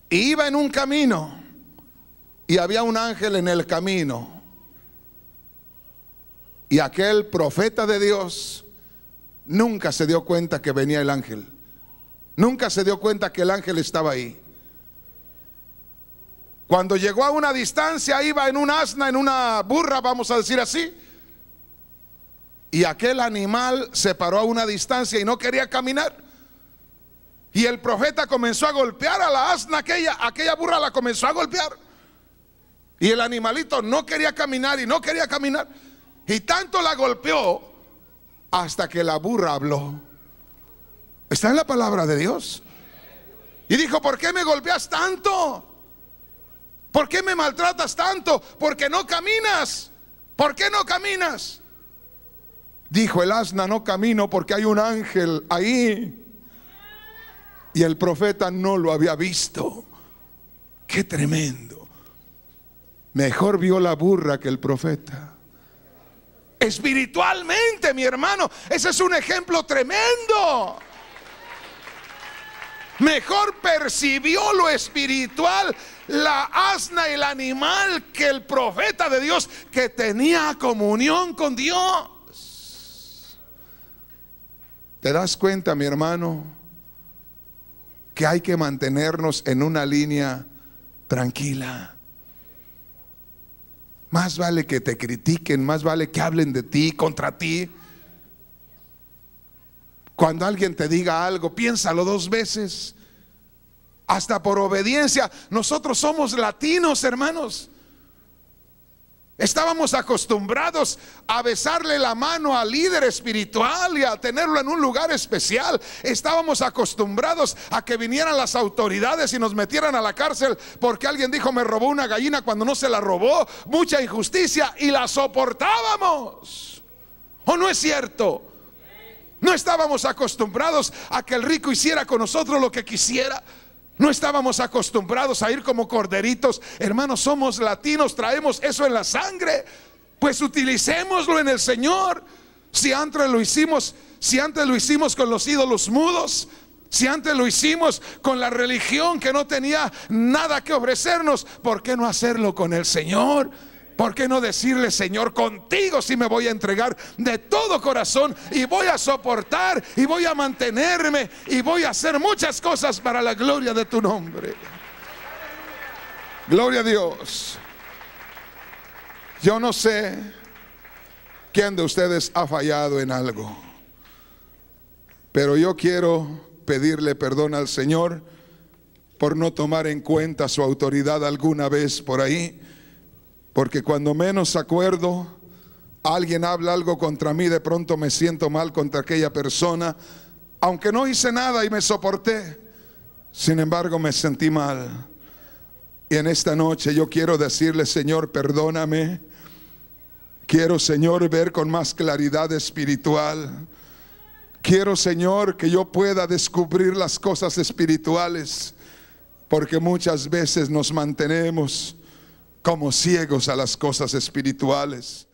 Y iba en un camino y había un ángel en el camino. Y aquel profeta de Dios nunca se dio cuenta que venía el ángel. Nunca se dio cuenta que el ángel estaba ahí. Cuando llegó a una distancia, iba en un asna, en una burra, vamos a decir así. Y aquel animal se paró a una distancia y no quería caminar. Y el profeta comenzó a golpear a la asna aquella, aquella burra la comenzó a golpear. Y el animalito no quería caminar y no quería caminar. Y tanto la golpeó hasta que la burra habló. Está en la palabra de Dios. Y dijo, ¿por qué me golpeas tanto? ¿Por qué me maltratas tanto? Porque no caminas. ¿Por qué no caminas? Dijo el asna, no camino porque hay un ángel ahí. Y el profeta no lo había visto. Qué tremendo. Mejor vio la burra que el profeta. Espiritualmente, mi hermano, ese es un ejemplo tremendo. Mejor percibió lo espiritual la asna, el animal, que el profeta de Dios que tenía comunión con Dios. ¿Te das cuenta, mi hermano, que hay que mantenernos en una línea tranquila? Más vale que te critiquen, más vale que hablen de ti, contra ti cuando alguien te diga algo, piénsalo dos veces. Hasta por obediencia. Nosotros somos latinos, hermanos. Estábamos acostumbrados a besarle la mano al líder espiritual y a tenerlo en un lugar especial. Estábamos acostumbrados a que vinieran las autoridades y nos metieran a la cárcel porque alguien dijo me robó una gallina cuando no se la robó. Mucha injusticia y la soportábamos. ¿O no es cierto? No estábamos acostumbrados a que el rico hiciera con nosotros lo que quisiera. No estábamos acostumbrados a ir como corderitos. Hermanos, somos latinos, traemos eso en la sangre. Pues utilicémoslo en el Señor. Si antes lo hicimos, si antes lo hicimos con los ídolos mudos, si antes lo hicimos con la religión que no tenía nada que ofrecernos, ¿por qué no hacerlo con el Señor? ¿Por qué no decirle, Señor, contigo si me voy a entregar de todo corazón y voy a soportar y voy a mantenerme y voy a hacer muchas cosas para la gloria de tu nombre? Gloria a Dios. Yo no sé quién de ustedes ha fallado en algo, pero yo quiero pedirle perdón al Señor por no tomar en cuenta su autoridad alguna vez por ahí porque cuando menos acuerdo, alguien habla algo contra mí, de pronto me siento mal contra aquella persona, aunque no hice nada y me soporté, sin embargo me sentí mal. Y en esta noche yo quiero decirle, Señor, perdóname. Quiero, Señor, ver con más claridad espiritual. Quiero, Señor, que yo pueda descubrir las cosas espirituales, porque muchas veces nos mantenemos como ciegos a las cosas espirituales.